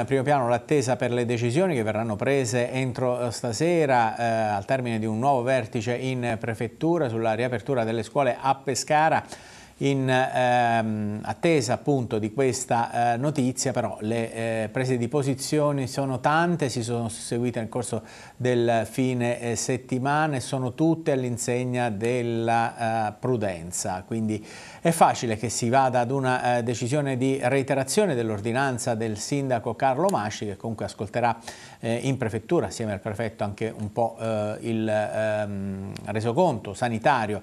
In primo piano l'attesa per le decisioni che verranno prese entro eh, stasera eh, al termine di un nuovo vertice in prefettura sulla riapertura delle scuole a Pescara. In ehm, attesa appunto di questa eh, notizia però le eh, prese di posizione sono tante, si sono seguite nel corso del fine eh, settimana e sono tutte all'insegna della eh, prudenza, quindi è facile che si vada ad una eh, decisione di reiterazione dell'ordinanza del sindaco Carlo Masci che comunque ascolterà eh, in prefettura assieme al prefetto anche un po' il ehm, resoconto sanitario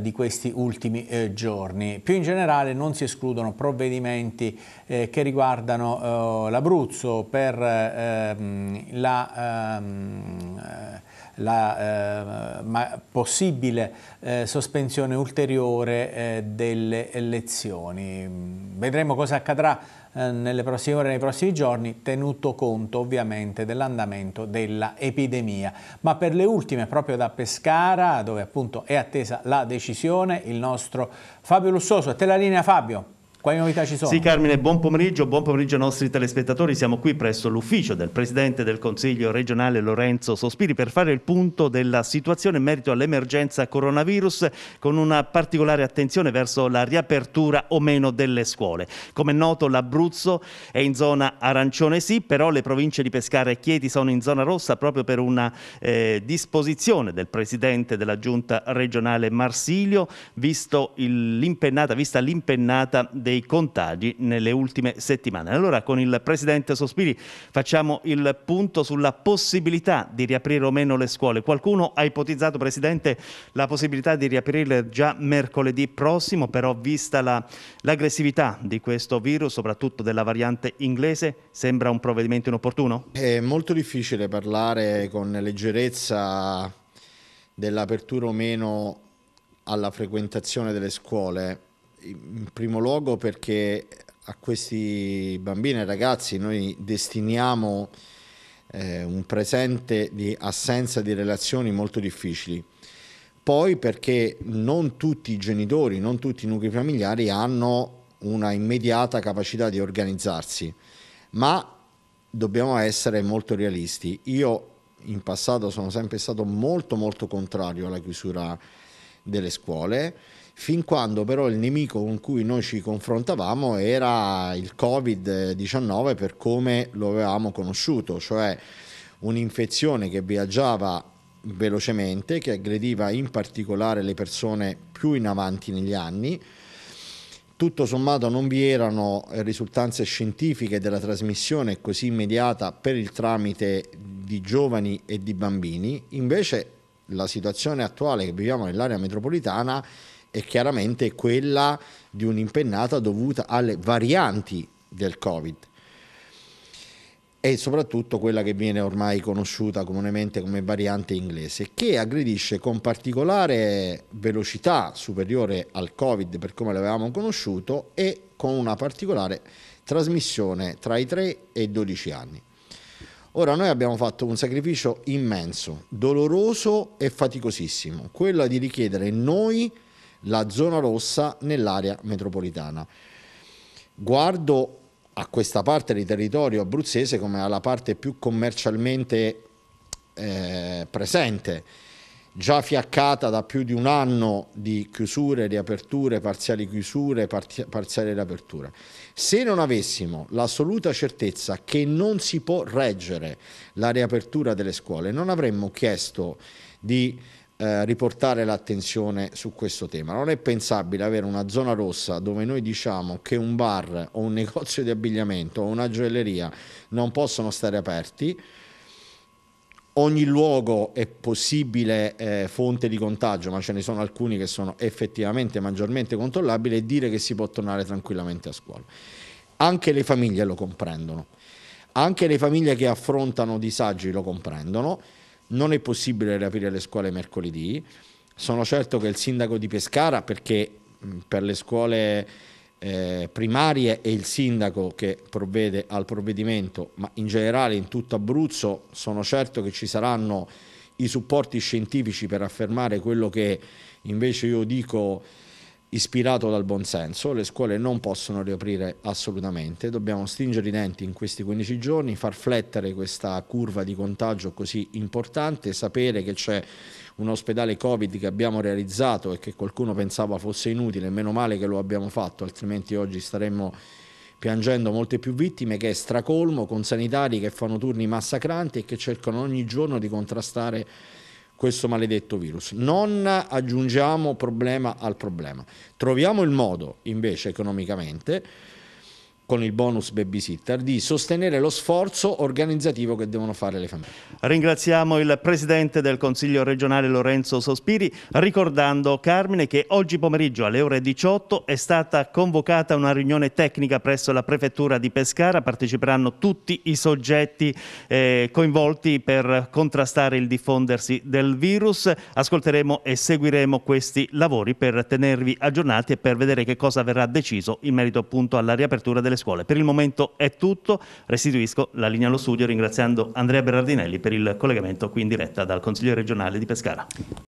di questi ultimi giorni giorni. Più in generale non si escludono provvedimenti eh, che riguardano eh, l'Abruzzo per ehm, la... Ehm, la eh, possibile eh, sospensione ulteriore eh, delle elezioni. Vedremo cosa accadrà eh, nelle prossime ore, nei prossimi giorni, tenuto conto ovviamente dell'andamento dell'epidemia. Ma per le ultime, proprio da Pescara, dove appunto è attesa la decisione, il nostro Fabio Lussoso. A te la linea Fabio. Quali novità ci sono? Sì Carmine, buon pomeriggio, buon pomeriggio ai nostri telespettatori. Siamo qui presso l'ufficio del Presidente del Consiglio regionale Lorenzo Sospiri per fare il punto della situazione in merito all'emergenza coronavirus con una particolare attenzione verso la riapertura o meno delle scuole. Come è noto l'Abruzzo è in zona arancione sì, però le province di Pescara e Chieti sono in zona rossa proprio per una eh, disposizione del Presidente della Giunta regionale Marsilio, visto l'impennata, vista l'impennata dei dei contagi nelle ultime settimane. Allora con il Presidente Sospiri facciamo il punto sulla possibilità di riaprire o meno le scuole. Qualcuno ha ipotizzato, Presidente, la possibilità di riaprirle già mercoledì prossimo, però vista l'aggressività di questo virus, soprattutto della variante inglese, sembra un provvedimento inopportuno? È molto difficile parlare con leggerezza dell'apertura o meno alla frequentazione delle scuole in primo luogo perché a questi bambini e ragazzi noi destiniamo eh, un presente di assenza di relazioni molto difficili. Poi perché non tutti i genitori, non tutti i nuclei familiari hanno una immediata capacità di organizzarsi, ma dobbiamo essere molto realisti. Io in passato sono sempre stato molto molto contrario alla chiusura delle scuole, fin quando però il nemico con cui noi ci confrontavamo era il Covid-19 per come lo avevamo conosciuto, cioè un'infezione che viaggiava velocemente, che aggrediva in particolare le persone più in avanti negli anni. Tutto sommato non vi erano risultanze scientifiche della trasmissione così immediata per il tramite di giovani e di bambini, invece la situazione attuale che viviamo nell'area metropolitana è chiaramente quella di un'impennata dovuta alle varianti del Covid e soprattutto quella che viene ormai conosciuta comunemente come variante inglese, che aggredisce con particolare velocità superiore al Covid per come l'avevamo conosciuto e con una particolare trasmissione tra i 3 e i 12 anni. Ora noi abbiamo fatto un sacrificio immenso, doloroso e faticosissimo, quello di richiedere noi la zona rossa nell'area metropolitana. Guardo a questa parte di territorio abruzzese come alla parte più commercialmente eh, presente, già fiaccata da più di un anno di chiusure, riaperture, parziali chiusure, parziali riaperture. Se non avessimo l'assoluta certezza che non si può reggere la riapertura delle scuole, non avremmo chiesto di eh, riportare l'attenzione su questo tema. Non è pensabile avere una zona rossa dove noi diciamo che un bar o un negozio di abbigliamento o una gioielleria non possono stare aperti. Ogni luogo è possibile eh, fonte di contagio, ma ce ne sono alcuni che sono effettivamente maggiormente controllabili e dire che si può tornare tranquillamente a scuola. Anche le famiglie lo comprendono, anche le famiglie che affrontano disagi lo comprendono non è possibile riaprire le scuole mercoledì. Sono certo che il sindaco di Pescara, perché per le scuole eh, primarie è il sindaco che provvede al provvedimento, ma in generale in tutto Abruzzo sono certo che ci saranno i supporti scientifici per affermare quello che invece io dico ispirato dal buonsenso, le scuole non possono riaprire assolutamente, dobbiamo stringere i denti in questi 15 giorni, far flettere questa curva di contagio così importante, sapere che c'è un ospedale Covid che abbiamo realizzato e che qualcuno pensava fosse inutile, meno male che lo abbiamo fatto, altrimenti oggi staremmo piangendo molte più vittime, che è stracolmo con sanitari che fanno turni massacranti e che cercano ogni giorno di contrastare questo maledetto virus. Non aggiungiamo problema al problema. Troviamo il modo, invece, economicamente, con il bonus babysitter, di sostenere lo sforzo organizzativo che devono fare le famiglie. Ringraziamo il Presidente del Consiglio regionale Lorenzo Sospiri, ricordando Carmine che oggi pomeriggio alle ore 18 è stata convocata una riunione tecnica presso la Prefettura di Pescara, parteciperanno tutti i soggetti eh, coinvolti per contrastare il diffondersi del virus, ascolteremo e seguiremo questi lavori per tenervi aggiornati e per vedere che cosa verrà deciso in merito appunto alla riapertura delle scuole scuole. Per il momento è tutto, restituisco la linea allo studio ringraziando Andrea Berardinelli per il collegamento qui in diretta dal Consiglio regionale di Pescara.